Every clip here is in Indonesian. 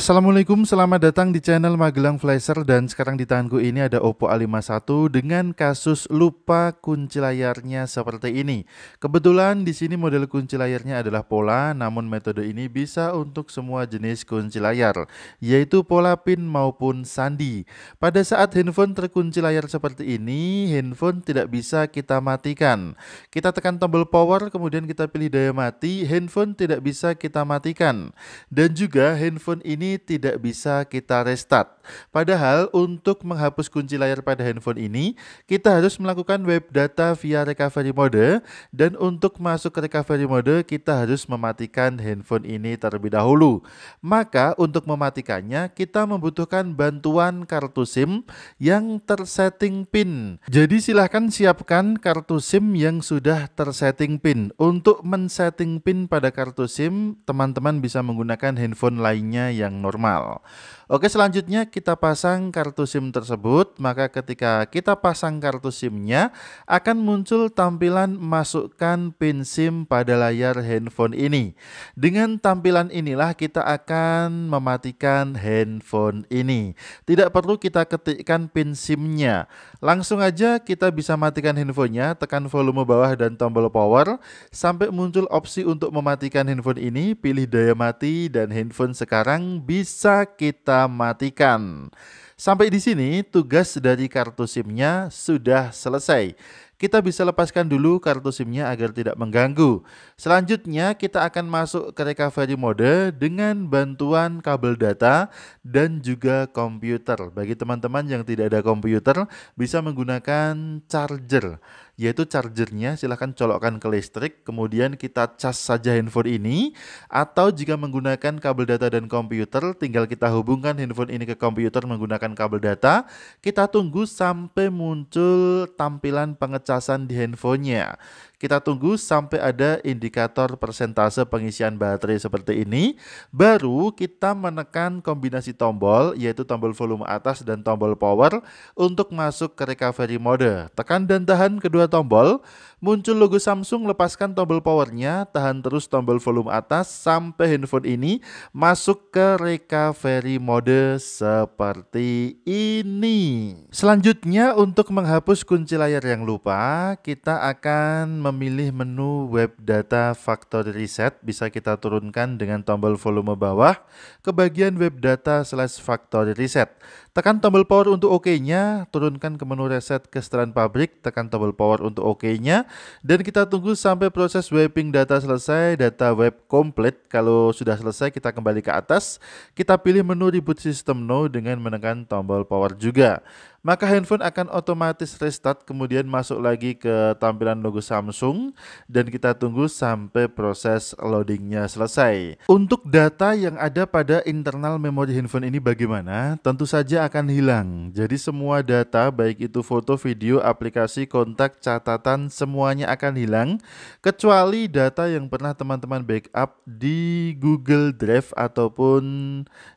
Assalamualaikum, selamat datang di channel Magelang Flasher dan sekarang di tanganku ini ada Oppo A51 dengan kasus lupa kunci layarnya seperti ini. Kebetulan di sini model kunci layarnya adalah pola, namun metode ini bisa untuk semua jenis kunci layar, yaitu pola pin maupun sandi. Pada saat handphone terkunci layar seperti ini, handphone tidak bisa kita matikan. Kita tekan tombol power, kemudian kita pilih daya mati, handphone tidak bisa kita matikan. Dan juga handphone ini tidak bisa kita restart. Padahal untuk menghapus kunci layar pada handphone ini, kita harus melakukan web data via recovery mode dan untuk masuk ke recovery mode kita harus mematikan handphone ini terlebih dahulu. Maka untuk mematikannya kita membutuhkan bantuan kartu SIM yang tersetting PIN. Jadi silahkan siapkan kartu SIM yang sudah tersetting PIN. Untuk men-setting PIN pada kartu SIM, teman-teman bisa menggunakan handphone lainnya yang normal. Oke, selanjutnya kita pasang kartu SIM tersebut. Maka ketika kita pasang kartu SIM-nya, akan muncul tampilan masukkan PIN SIM pada layar handphone ini. Dengan tampilan inilah kita akan mematikan handphone ini. Tidak perlu kita ketikkan PIN SIM-nya. Langsung aja kita bisa matikan handphonenya, tekan volume bawah dan tombol power, sampai muncul opsi untuk mematikan handphone ini, pilih daya mati dan handphone sekarang bisa kita matikan. Sampai di sini tugas dari kartu SIM-nya sudah selesai kita bisa lepaskan dulu kartu SIM-nya agar tidak mengganggu. Selanjutnya, kita akan masuk ke recovery mode dengan bantuan kabel data dan juga komputer. Bagi teman-teman yang tidak ada komputer, bisa menggunakan charger yaitu chargernya silahkan colokkan ke listrik kemudian kita cas saja handphone ini atau jika menggunakan kabel data dan komputer tinggal kita hubungkan handphone ini ke komputer menggunakan kabel data kita tunggu sampai muncul tampilan pengecasan casan di handphonenya. Kita tunggu sampai ada indikator persentase pengisian baterai seperti ini, baru kita menekan kombinasi tombol yaitu tombol volume atas dan tombol power untuk masuk ke recovery mode. Tekan dan tahan kedua tombol, muncul logo Samsung, lepaskan tombol powernya, tahan terus tombol volume atas sampai handphone ini masuk ke recovery mode seperti ini. Selanjutnya untuk menghapus kunci layar yang lupa, kita akan memilih menu web data factory reset bisa kita turunkan dengan tombol volume bawah ke bagian web data slash factory reset. Tekan tombol power untuk OK-nya, turunkan ke menu reset ke kesetaraan pabrik, tekan tombol power untuk OK-nya, dan kita tunggu sampai proses wiping data selesai, data web komplit. Kalau sudah selesai, kita kembali ke atas, kita pilih menu reboot system now dengan menekan tombol power juga. Maka handphone akan otomatis restart, kemudian masuk lagi ke tampilan logo Samsung, dan kita tunggu sampai proses loadingnya selesai. Untuk data yang ada pada internal memori handphone ini bagaimana? Tentu saja akan hilang. Jadi semua data baik itu foto, video, aplikasi, kontak, catatan semuanya akan hilang kecuali data yang pernah teman-teman backup di Google Drive ataupun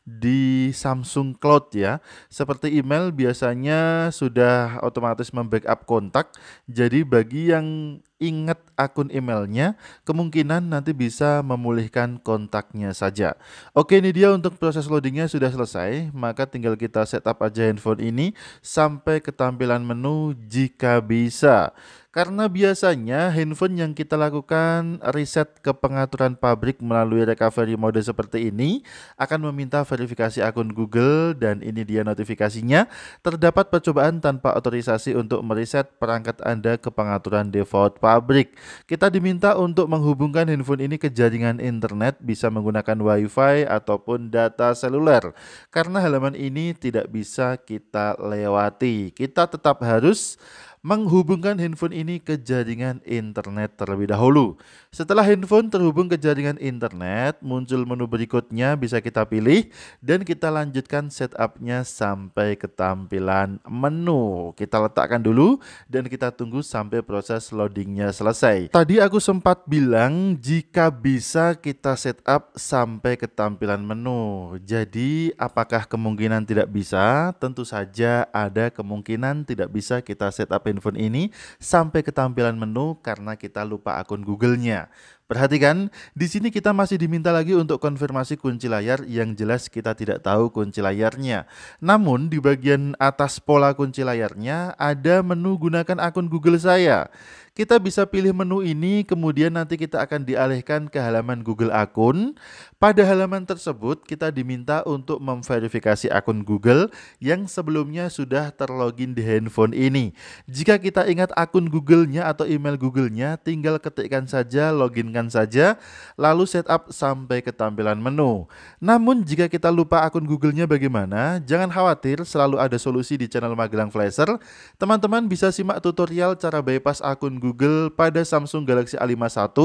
di Samsung Cloud ya. Seperti email biasanya sudah otomatis membackup kontak. Jadi bagi yang ingat akun emailnya, kemungkinan nanti bisa memulihkan kontaknya saja. Oke, ini dia untuk proses loadingnya sudah selesai, maka tinggal kita setup aja handphone ini sampai ke tampilan menu jika bisa. Karena biasanya handphone yang kita lakukan riset ke pengaturan pabrik melalui recovery mode seperti ini akan meminta verifikasi akun Google dan ini dia notifikasinya. Terdapat percobaan tanpa otorisasi untuk meriset perangkat Anda ke pengaturan default pabrik. Kita diminta untuk menghubungkan handphone ini ke jaringan internet bisa menggunakan WiFi ataupun data seluler. Karena halaman ini tidak bisa kita lewati. Kita tetap harus menghubungkan handphone ini ke jaringan internet terlebih dahulu. Setelah handphone terhubung ke jaringan internet, muncul menu berikutnya bisa kita pilih dan kita lanjutkan setupnya sampai ke tampilan menu. Kita letakkan dulu dan kita tunggu sampai proses loadingnya selesai. Tadi aku sempat bilang jika bisa kita setup sampai ke tampilan menu. Jadi apakah kemungkinan tidak bisa? Tentu saja ada kemungkinan tidak bisa kita setup handphone ini sampai ke tampilan menu karena kita lupa akun Google-nya. Perhatikan, di sini kita masih diminta lagi untuk konfirmasi kunci layar yang jelas kita tidak tahu kunci layarnya. Namun di bagian atas pola kunci layarnya ada menu gunakan akun Google saya. Kita bisa pilih menu ini kemudian nanti kita akan dialihkan ke halaman Google akun. Pada halaman tersebut kita diminta untuk memverifikasi akun Google yang sebelumnya sudah terlogin di handphone ini. Jika kita ingat akun Google-nya atau email Google-nya tinggal ketikkan saja loginkan saja, lalu setup sampai ke tampilan menu. Namun jika kita lupa akun Google-nya bagaimana, jangan khawatir selalu ada solusi di channel Magelang Flasher. Teman-teman bisa simak tutorial cara bypass akun Google pada Samsung Galaxy A51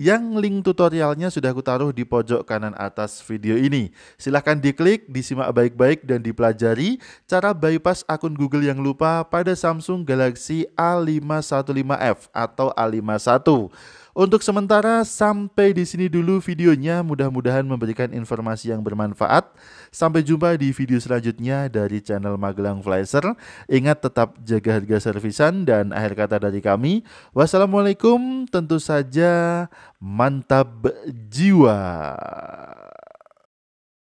yang link tutorialnya sudah aku taruh di pojok kanan atas video ini. Silahkan diklik, disimak baik-baik dan dipelajari cara bypass akun Google yang lupa pada Samsung Galaxy A515F atau A51. Untuk sementara sampai di sini dulu videonya mudah-mudahan memberikan informasi yang bermanfaat. Sampai jumpa di video selanjutnya dari channel Magelang Flyser. Ingat tetap jaga harga servisan dan akhir kata dari kami. Wassalamualaikum tentu saja mantap jiwa.